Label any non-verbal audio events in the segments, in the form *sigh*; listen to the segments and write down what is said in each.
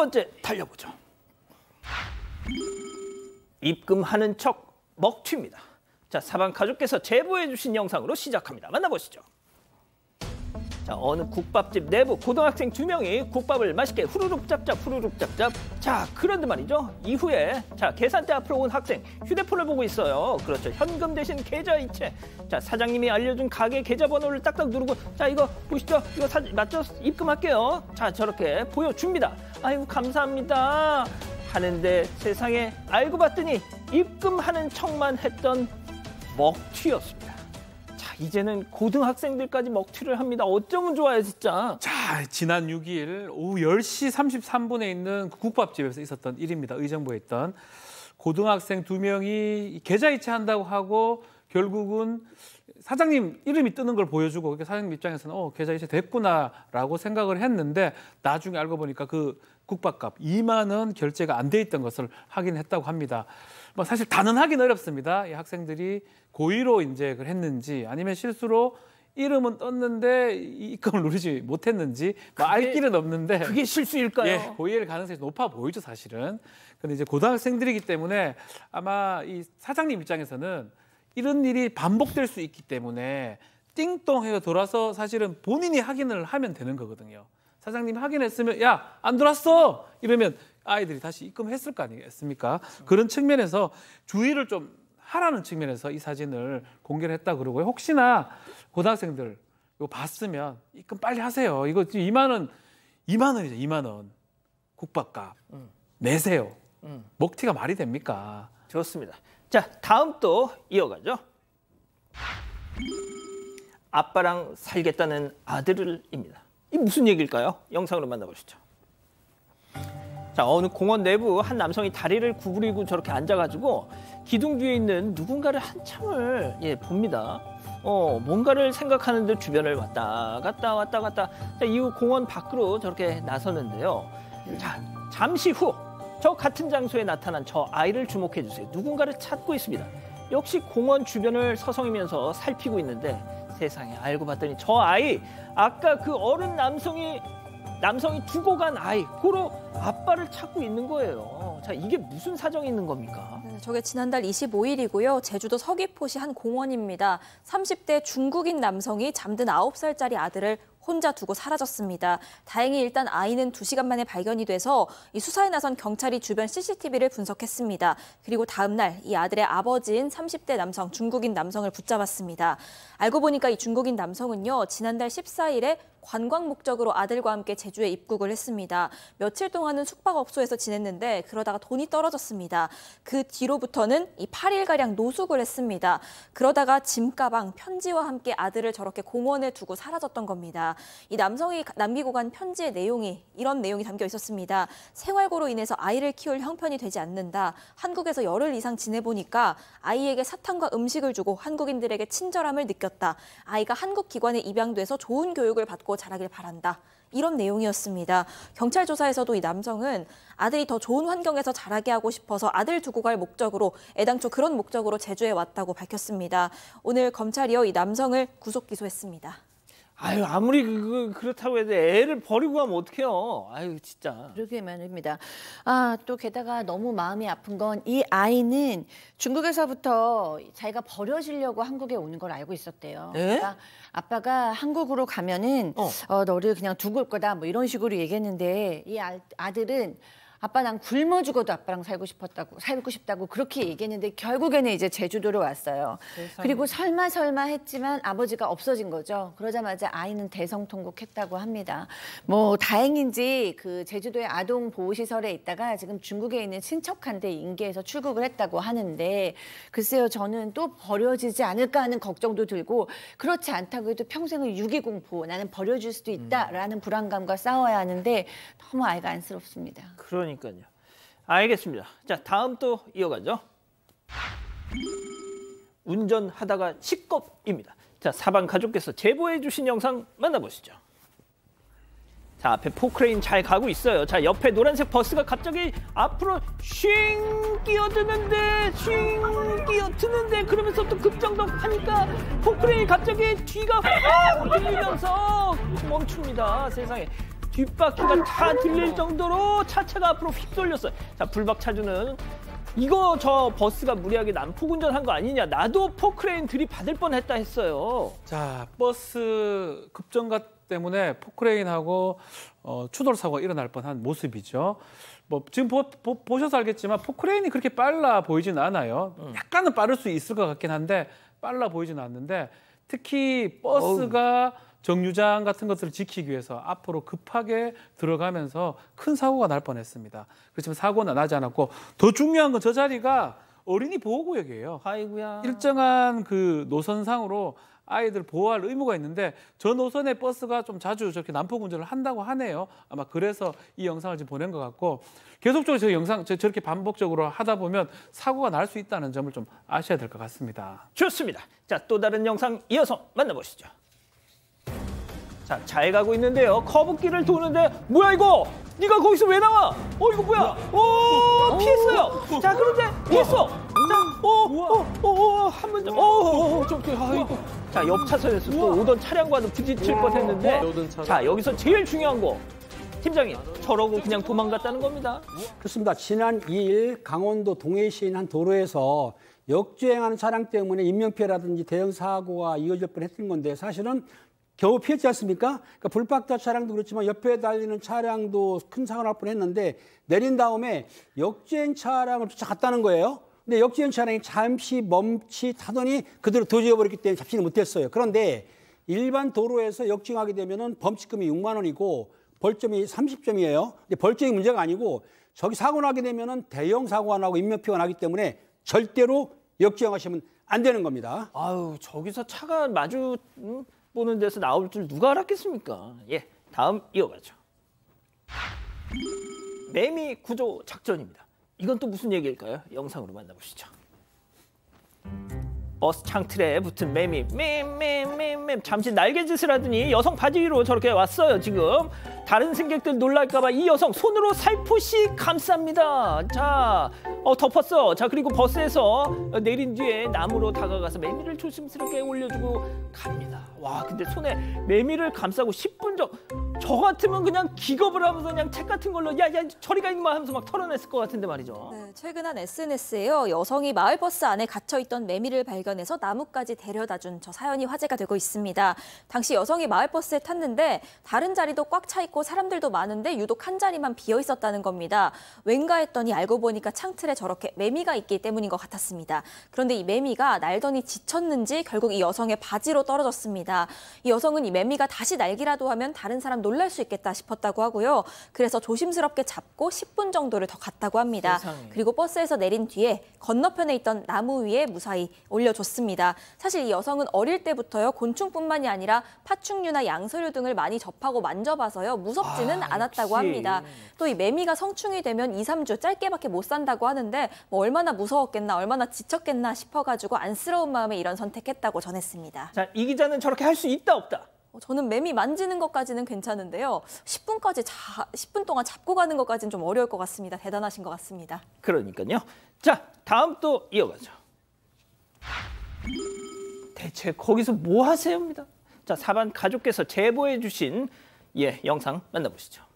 번째 달려보죠. 입금하는 척 먹튀입니다. 자, 사방가족께서 제보해 주신 영상으로 시작합니다. 만나보시죠. 자, 어느 국밥집 내부 고등학생 두 명이 국밥을 맛있게 후루룩 짭짭 후루룩 짭짭. 자, 그런데 말이죠. 이후에 자, 계산대 앞으로 온 학생 휴대폰을 보고 있어요. 그렇죠. 현금 대신 계좌 이체. 자, 사장님이 알려준 가게 계좌번호를 딱딱 누르고 자, 이거 보시죠. 이거 사, 맞죠? 입금할게요. 자, 저렇게 보여줍니다. 아이고, 감사합니다. 하는데 세상에 알고 봤더니 입금하는 척만 했던 먹튀였습니다. 이제는 고등학생들까지 먹튀를 합니다. 어쩌면 좋아요, 진짜. 자, 지난 6일 오후 10시 33분에 있는 그 국밥집에서 있었던 일입니다. 의정부에 있던 고등학생 두 명이 계좌이체 한다고 하고 결국은 사장님 이름이 뜨는 걸 보여주고 사장님 입장에서는 어 계좌 이체 됐구나라고 생각을 했는데 나중에 알고 보니까 그 국밥값 2만 원 결제가 안 돼 있던 것을 확인했다고 합니다. 뭐 사실 단언하기는 어렵습니다. 이 학생들이 고의로 이제 그걸 했는지 아니면 실수로 이름은 떴는데 입금을 누르지 못했는지 뭐 알 길은 없는데 그게 실수일까요? 예, 고의일 가능성이 높아 보이죠 사실은. 근데 이제 고등학생들이기 때문에 아마 이 사장님 입장에서는 이런 일이 반복될 수 있기 때문에 띵똥해서 돌아서 사실은 본인이 확인을 하면 되는 거거든요. 사장님이 확인했으면 야 안 돌았어 이러면 아이들이 다시 입금했을 거 아니겠습니까? 그런 측면에서 주의를 좀 하라는 측면에서 이 사진을 공개를 했다 그러고요. 혹시나 고등학생들 이거 봤으면 입금 빨리 하세요. 이거 지금 2만 원, 2만 원이죠. 2만 원 국밥값 음. 내세요. 음. 먹튀가 말이 됩니까? 좋습니다. 자, 다음 또 이어가죠. 아빠랑 살겠다는 아들을입니다. 이 무슨 얘기일까요? 영상으로 만나보시죠. 자, 어느 공원 내부 한 남성이 다리를 구부리고 저렇게 앉아가지고 기둥 뒤에 있는 누군가를 한참을 예, 봅니다. 어, 뭔가를 생각하는 듯 주변을 왔다 갔다 왔다 갔다. 자, 이후 공원 밖으로 저렇게 나섰는데요 자, 잠시 후저 같은 장소에 나타난 저 아이를 주목해 주세요. 누군가를 찾고 있습니다. 역시 공원 주변을 서성이면서 살피고 있는데 세상에 알고 봤더니 저 아이 아까 그 어른 남성이 남성이 두고 간 아이 고로 아빠를 찾고 있는 거예요. 자 이게 무슨 사정이 있는 겁니까? 네, 저게 지난달 25일이고요. 제주도 서귀포시 한 공원입니다. 30대 중국인 남성이 잠든 9살짜리 아들을 혼자 두고 사라졌습니다. 다행히 일단 아이는 두시간 만에 발견이 돼서 수사에 나선 경찰이 주변 CCTV를 분석했습니다. 그리고 다음 날 이 아들의 아버지인 30대 남성 중국인 남성을 붙잡았습니다. 알고 보니까 이 중국인 남성은요. 지난달 14일에 관광 목적으로 아들과 함께 제주에 입국을 했습니다. 며칠 동안은 숙박업소에서 지냈는데 그러다가 돈이 떨어졌습니다. 그 뒤로부터는 이 8일가량 노숙을 했습니다. 그러다가 짐가방, 편지와 함께 아들을 저렇게 공원에 두고 사라졌던 겁니다. 이 남성이 남기고 간 편지의 내용이 이런 내용이 담겨 있었습니다. 생활고로 인해서 아이를 키울 형편이 되지 않는다. 한국에서 열흘 이상 지내보니까 아이에게 사탕과 음식을 주고 한국인들에게 친절함을 느꼈다. 아이가 한국 기관에 입양돼서 좋은 교육을 받고 갖고 자라길 바란다. 이런 내용이었습니다. 경찰 조사에서도 이 남성은 아들이 더 좋은 환경에서 자라게 하고 싶어서 아들 두고 갈 목적으로 애당초 그런 목적으로 제주에 왔다고 밝혔습니다. 오늘 검찰이이 남성을 구속 기소했습니다. 아유 아무리 그, 그, 그렇다고 해도 애를 버리고 가면 어떡해요. 아유 진짜. 그러게 말입니다. 아 또 게다가 너무 마음이 아픈 건 이 아이는 중국에서부터 자기가 버려지려고 한국에 오는 걸 알고 있었대요. 네? 그러니까 아빠가 한국으로 가면은 어. 어. 너를 그냥 두고 올 거다 뭐 이런 식으로 얘기했는데 이 아, 아들은 아빠 난 굶어 죽어도 아빠랑 살고 싶었다고 살고 싶다고 그렇게 얘기했는데 결국에는 이제 제주도로 왔어요. 세상에. 그리고 설마 설마 했지만 아버지가 없어진 거죠. 그러자마자 아이는 대성통곡했다고 합니다. 뭐 다행인지 그 제주도의 아동 보호 시설에 있다가 지금 중국에 있는 친척한테 인계해서 출국을 했다고 하는데 글쎄요 저는 또 버려지지 않을까 하는 걱정도 들고 그렇지 않다고 해도 평생을 유기공 보호 나는 버려질 수도 있다라는 음. 불안감과 싸워야 하는데 너무 아이가 안쓰럽습니다. 그러니 그러니까요. 알겠습니다. 자, 다음 또 이어가죠. 운전하다가 식겁입니다. 자, 사방 가족께서 제보해 주신 영상 만나보시죠. 자, 앞에 포크레인 잘 가고 있어요. 자, 옆에 노란색 버스가 갑자기 앞으로 쉥 끼어드는데 쉥 끼어드는데 그러면서 또 급정동 하니까 포크레인 갑자기 뒤가 확 들리면서 멈춥니다. 세상에. 뒷바퀴가 다 들릴 정도로 차체가 앞으로 휩쏠렸어요. 자, 불박차주는 이거 저 버스가 무리하게 난폭운전한 거 아니냐. 나도 포크레인 들이받을 뻔했다 했어요. 자, 버스 급정가 때문에 포크레인하고 어, 추돌 사고가 일어날 뻔한 모습이죠. 뭐 지금 보, 보, 보셔서 알겠지만 포크레인이 그렇게 빨라 보이진 않아요. 음. 약간은 빠를 수 있을 것 같긴 한데 빨라 보이진 않는데 특히 버스가 어우. 정류장 같은 것들을 지키기 위해서 앞으로 급하게 들어가면서 큰 사고가 날 뻔했습니다. 그렇지만 사고는 나지 않았고 더 중요한 건 저 자리가 어린이 보호구역이에요. 아이고야. 일정한 그 노선상으로 아이들 보호할 의무가 있는데 저 노선의 버스가 좀 자주 저렇게 난폭 운전을 한다고 하네요. 아마 그래서 이 영상을 지금 보낸 것 같고 계속적으로 저 영상 저렇게 반복적으로 하다 보면 사고가 날 수 있다는 점을 좀 아셔야 될 것 같습니다. 좋습니다. 자, 또 다른 영상 이어서 만나보시죠. 자, 잘 가고 있는데요. 커브길을 도는데 뭐야 이거? 네가 거기서 왜 나와? 어 이거 뭐야? 오 어, 어? 피했어요. 자 그런데 피했어. 자오오오오한번더오좀아 어, 자, 옆 차선에서 또 오던 차량과는 부딪힐 뻔했는데 자, 여기서 제일 중요한 거 팀장님, 저러고 그냥 도망갔다는 겁니다. 그렇습니다. 지난 2일 강원도 동해시에 있는 한 도로에서 역주행하는 차량 때문에 인명피해라든지 대형 사고가 이어질 뻔했던 건데 사실은 겨우 피했지 않습니까? 그러니까 불박자 차량도 그렇지만 옆에 달리는 차량도 큰 사고 할 뻔했는데 내린 다음에 역주행 차량을 쫓아갔다는 거예요. 근데 역주행 차량이 잠시 멈칫하더니 그대로 도지어버렸기 때문에 잡지는 못했어요. 그런데 일반 도로에서 역주행하게 되면 범칙금이 6만 원이고 벌점이 30점이에요. 근데 벌점이 문제가 아니고 저기 사고 나게 되면 대형 사고가 나고 인명피해가 나기 때문에 절대로 역주행하시면 안 되는 겁니다. 아유 저기서 차가 마주 음? 보는 데서 나올 줄 누가 알았겠습니까? 예, 다음 이어가죠. 매미 구조 작전입니다. 이건 또 무슨 얘기일까요? 영상으로 만나보시죠. 버스 창틀에 붙은 매미 맴맴맴맴 잠시 날개짓을 하더니 여성 바지 위로 저렇게 왔어요 지금 다른 승객들 놀랄까봐 이 여성 손으로 살포시 감쌉니다 자 어, 덮었어 자 그리고 버스에서 내린 뒤에 나무로 다가가서 매미를 조심스럽게 올려주고 갑니다 와 근데 손에 매미를 감싸고 10분 전저 같으면 그냥 기겁을 하면서 그냥 책 같은 걸로 야야 처리가 있는 하면서 막 털어냈을 것 같은데 말이죠. 네, 최근 한 SNS에요. 여성이 마을버스 안에 갇혀있던 매미를 발견해서 나뭇가지 데려다 준 저 사연이 화제가 되고 있습니다. 당시 여성이 마을버스에 탔는데 다른 자리도 꽉 차 있고 사람들도 많은데 유독 한 자리만 비어 있었다는 겁니다. 왠가 했더니 알고 보니까 창틀에 저렇게 매미가 있기 때문인 것 같았습니다. 그런데 이 매미가 날더니 지쳤는지 결국 이 여성의 바지로 떨어졌습니다. 이 여성은 이 매미가 다시 날기라도 하면 다른 사람도 놀랄 수 있겠다 싶었다고 하고요. 그래서 조심스럽게 잡고 10분 정도를 더 갔다고 합니다. 세상에. 그리고 버스에서 내린 뒤에 건너편에 있던 나무 위에 무사히 올려줬습니다. 사실 이 여성은 어릴 때부터요 곤충뿐만이 아니라 파충류나 양서류 등을 많이 접하고 만져봐서요 무섭지는 아, 않았다고 합니다. 또 이 매미가 성충이 되면 2, 3주 짧게밖에 못 산다고 하는데 뭐 얼마나 무서웠겠나 얼마나 지쳤겠나 싶어가지고 안쓰러운 마음에 이런 선택했다고 전했습니다. 자, 이 기자는 저렇게 할 수 있다 없다? 어, 저는 매미 만지는 것까지는 괜찮은데요. 10분까지 자, 10분 동안 잡고 가는 것까지는 좀 어려울 것 같습니다. 대단하신 것 같습니다. 그러니까요. 자, 다음 또 이어가죠. 대체 거기서 뭐 하세요입니다. 자, 사반 가족께서 제보해 주신 예, 영상 만나보시죠.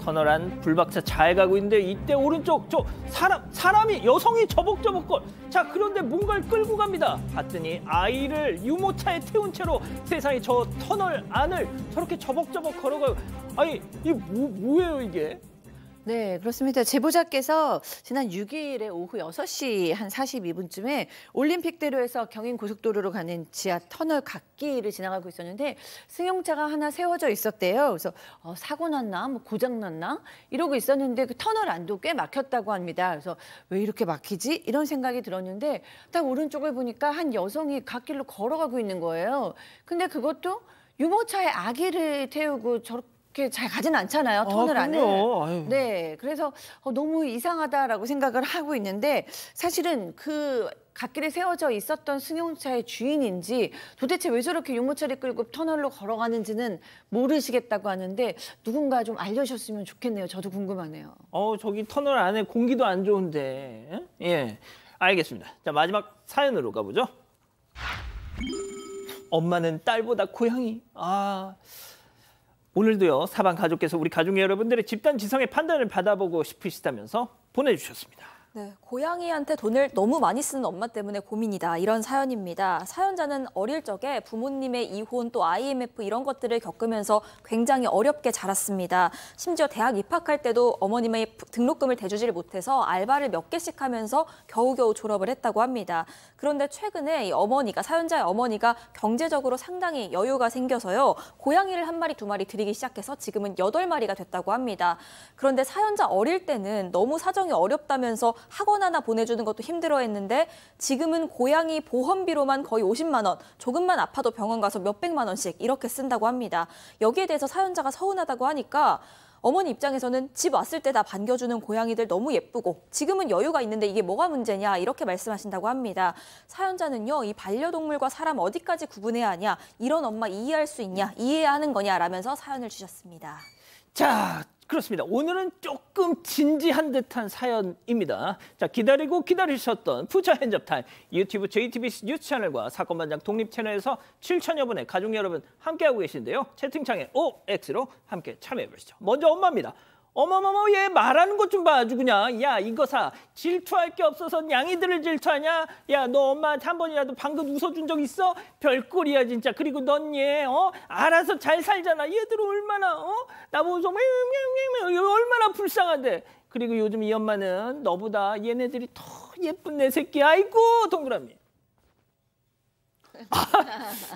터널안 불박차 잘 가고 있는데 이때 오른쪽 저 사람 사람이 여성이 저벅저벅걸 자 그런데 뭔가를 끌고 갑니다 봤더니 아이를 유모차에 태운 채로 세상에 저 터널 안을 저렇게 저벅저벅 걸어가요 아니 이게 뭐, 뭐예요 이게 네, 그렇습니다. 제보자께서 지난 6일에 오후 6시 한 42분쯤에 올림픽대로에서 경인고속도로로 가는 지하 터널 갓길을 지나가고 있었는데 승용차가 하나 세워져 있었대요. 그래서 어, 사고 났나, 뭐 고장 났나 이러고 있었는데 그 터널 안도 꽤 막혔다고 합니다. 그래서 왜 이렇게 막히지? 이런 생각이 들었는데 딱 오른쪽을 보니까 한 여성이 갓길로 걸어가고 있는 거예요. 근데 그것도 유모차에 아기를 태우고 저렇게 그렇게 잘 가진 않잖아요 터널안에 아, 네, 그래서 어, 너무 이상하다라고 생각을 하고 있는데 사실은 그 갓길에 세워져 있었던 승용차의 주인인지 도대체 왜 저렇게 유모차를 끌고 터널로 걸어가는지는 모르시겠다고 하는데 누군가 좀 알려주셨으면 좋겠네요. 저도 궁금하네요. 어 저기 터널 안에 공기도 안 좋은데 예 알겠습니다. 자 마지막 사연으로 가보죠. 엄마는 딸보다 고양이 아. 오늘도요 사방 가족께서 우리 가족 여러분들의 집단 지성의 판단을 받아보고 싶으시다면서 보내주셨습니다. 네, 고양이한테 돈을 너무 많이 쓰는 엄마 때문에 고민이다. 이런 사연입니다. 사연자는 어릴 적에 부모님의 이혼 또 IMF 이런 것들을 겪으면서 굉장히 어렵게 자랐습니다. 심지어 대학 입학할 때도 어머님의 등록금을 대주지를 못해서 알바를 몇 개씩 하면서 겨우겨우 졸업을 했다고 합니다. 그런데 최근에 이 어머니가 사연자의 어머니가 경제적으로 상당히 여유가 생겨서요. 고양이를 한 마리 두 마리 들이기 시작해서 지금은 여덟 마리가 됐다고 합니다. 그런데 사연자 어릴 때는 너무 사정이 어렵다면서 학원 하나 보내주는 것도 힘들어했는데 지금은 고양이 보험비로만 거의 50만 원, 조금만 아파도 병원 가서 몇백만 원씩 이렇게 쓴다고 합니다. 여기에 대해서 사연자가 서운하다고 하니까 어머니 입장에서는 집 왔을 때 다 반겨주는 고양이들 너무 예쁘고 지금은 여유가 있는데 이게 뭐가 문제냐 이렇게 말씀하신다고 합니다. 사연자는요 이 반려동물과 사람 어디까지 구분해야 하냐 이런 엄마 이해할 수 있냐 이해하는 거냐 라면서 사연을 주셨습니다. 자 그렇습니다. 오늘은 조금 진지한 듯한 사연입니다. 자 기다리고 기다리셨던 부자 핸접 타임 유튜브 JTBC 뉴스 채널과 사건 반장 독립 채널에서 7천여 분의 가족 여러분 함께하고 계신데요. 채팅창에 OX로 함께 참여해보시죠. 먼저 엄마입니다. 어머머머 얘 말하는 것 좀봐 아주 그냥 야 이거 사 질투할 게 없어서 양이들을 질투하냐 야 너 엄마한테 한 번이라도 방금 웃어준 적 있어 별꼴이야 진짜 그리고 넌 얘어 알아서 잘 살잖아 얘들 은 얼마나 어나 보고서 얼마나 불쌍한데 그리고 요즘 이 엄마는 너보다 얘네들이 더 예쁜 내 새끼 아이고 동그라미 아,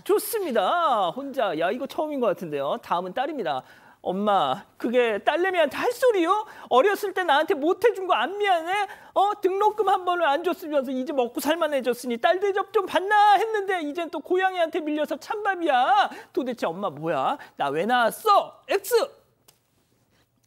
좋습니다 혼자 야 이거 처음인 것 같은데요 다음은 딸입니다 엄마, 그게 딸내미한테 할 소리요? 어렸을 때 나한테 못해준 거 안 미안해? 어, 등록금 한 번을 안 줬으면서 이제 먹고 살만해졌으니 딸 대접 좀 받나 했는데 이젠 또 고양이한테 밀려서 찬밥이야. 도대체 엄마 뭐야? 나 왜 나왔어? X!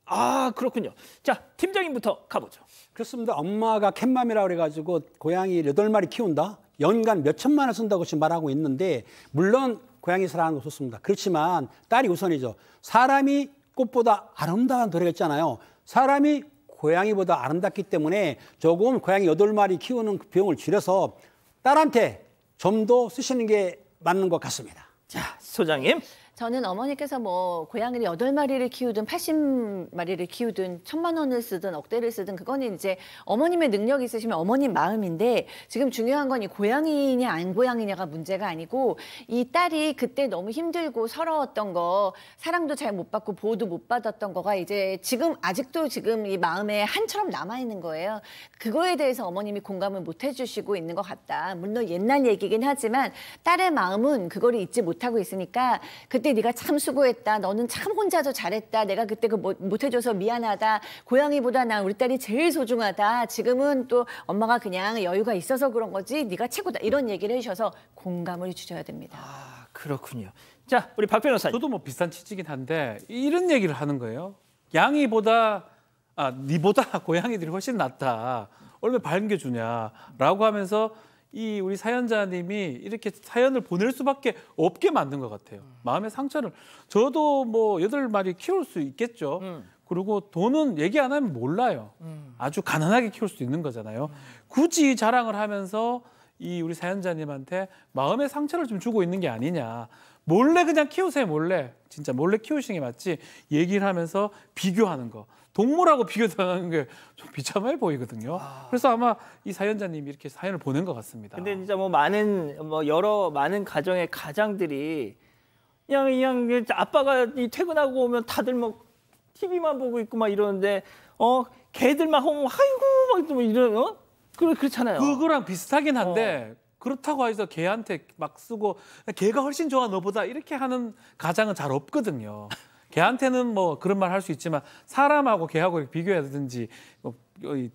아, 그렇군요. 자, 팀장님부터 가보죠. 그렇습니다. 엄마가 캣맘이라 그래가지고 고양이 8 마리 키운다? 연간 몇 천만 원 쓴다고 지금 말하고 있는데 물론 고양이 사랑하는 거 좋습니다. 그렇지만 딸이 우선이죠. 사람이 꽃보다 아름다운 노래가 있잖아요. 사람이 고양이보다 아름답기 때문에 조금 고양이 여덟 마리 키우는 그 비용을 줄여서 딸한테 좀 더 쓰시는 게 맞는 것 같습니다. 자, 소장님. 저는 어머니께서 뭐 고양이를 여덟 마리를 키우든 팔십 마리를 키우든 천만 원을 쓰든 억대를 쓰든 그거는 이제 어머님의 능력이 있으시면 어머님 마음인데 지금 중요한 건 이 고양이냐 안 고양이냐가 문제가 아니고 이 딸이 그때 너무 힘들고 서러웠던 거 사랑도 잘 못 받고 보호도 못 받았던 거가 이제 지금 아직도 지금 이 마음에 한처럼 남아 있는 거예요. 그거에 대해서 어머님이 공감을 못 해주시고 있는 것 같다. 물론 옛날 얘기긴 하지만 딸의 마음은 그거를 잊지 못하고 있으니까 그때 그때 네가 참 수고했다. 너는 참 혼자서 잘했다. 내가 그때 그못 해줘서 미안하다. 고양이보다 난 우리 딸이 제일 소중하다. 지금은 또 엄마가 그냥 여유가 있어서 그런 거지. 네가 최고다. 이런 얘기를 해주셔서 공감을 주셔야 됩니다. 아 그렇군요. 자 우리 박 변호사님. 저도 뭐 비슷한 취지긴 한데 이런 얘기를 하는 거예요. 양이보다 아 니보다 *laughs* 고양이들이 훨씬 낫다. 얼마 반겨주냐라고 하면서 이 우리 사연자님이 이렇게 사연을 보낼 수밖에 없게 만든 것 같아요. 음. 마음의 상처를. 저도 뭐 여덟 마리 키울 수 있겠죠. 음. 그리고 돈은 얘기 안 하면 몰라요. 음. 아주 가난하게 키울 수 있는 거잖아요. 음. 굳이 자랑을 하면서 이 우리 사연자님한테 마음의 상처를 좀 주고 있는 게 아니냐. 몰래 그냥 키우세요, 몰래. 진짜 몰래 키우시는 게 맞지. 얘기를 하면서 비교하는 거. 동물하고 비교하는 당게좀 비참해 보이거든요. 아. 그래서 아마 이 사연자님이 이렇게 사연을 보낸 것 같습니다. 근데 진짜 뭐 많은 뭐 여러 많은 가정의 가장들이 그냥 그냥 아빠가 퇴근하고 오면 다들 뭐 TV만 보고 있고 막 이러는데 어 개들만 하면 뭐 아이고 막 이런 어? 그래 그렇잖아요. 그거랑 비슷하긴 어. 한데 어. 그렇다고 해서 개한테 막 쓰고 개가 훨씬 좋아 너보다 이렇게 하는 가장은 잘 없거든요. 개한테는 뭐 그런 말 할 수 있지만 사람하고 개하고 비교하든지 뭐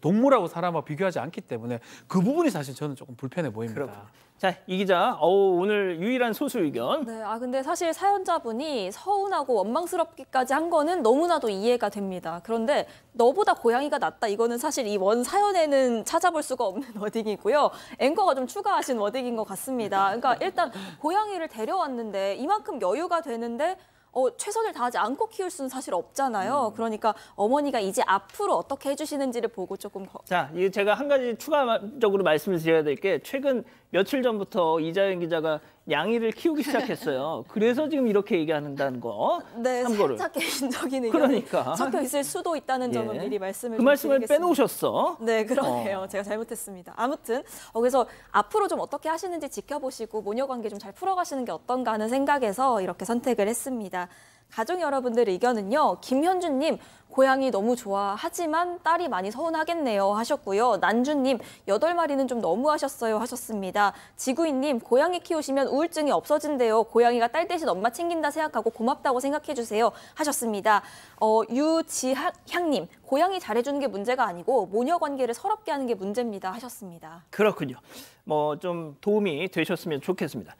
동물하고 사람하고 비교하지 않기 때문에 그 부분이 사실 저는 조금 불편해 보입니다. 그렇군요. 자, 이 기자, 어우, 오늘 유일한 소수 의견. 네, 아 근데 사실 사연자분이 서운하고 원망스럽기까지 한 거는 너무나도 이해가 됩니다. 그런데 너보다 고양이가 낫다 이거는 사실 이 원 사연에는 찾아볼 수가 없는 *laughs* 워딩이고요. 앵커가 좀 추가하신 워딩인 것 같습니다. 그러니까 일단 고양이를 데려왔는데 이만큼 여유가 되는데 어, 최선을 다하지 않고 키울 수는 사실 없잖아요. 음. 그러니까 어머니가 이제 앞으로 어떻게 해주시는지를 보고 조금 거... 자, 이 제가 한 가지 추가적으로 말씀을 드려야 될 게 최근 며칠 전부터 이자연 기자가 양이를 키우기 시작했어요. 그래서 지금 이렇게 얘기한다는 거. 네, 참고를. 살짝 적인 그러니까. 섞여 있을 수도 있다는 예. 점은 미리 말씀을 그 말씀을 빼놓으셨어. 네, 어. 그러네요. 어. 제가 잘못했습니다. 아무튼 어, 그래서 앞으로 좀 어떻게 하시는지 지켜보시고 모녀 관계 좀 잘 풀어가시는 게 어떤가 하는 생각에서 이렇게 선택을 했습니다. 가족 여러분들의 의견은요. 김현준님, 고양이 너무 좋아하지만 딸이 많이 서운하겠네요 하셨고요. 난주님, 여덟 마리는좀 너무하셨어요 하셨습니다. 지구인님, 고양이 키우시면 우울증이 없어진대요. 고양이가 딸 대신 엄마 챙긴다 생각하고 고맙다고 생각해주세요 하셨습니다. 어, 유지향님, 고양이 잘해주는 게 문제가 아니고 모녀 관계를 서럽게 하는 게 문제입니다 하셨습니다. 그렇군요. 뭐 좀 도움이 되셨으면 좋겠습니다.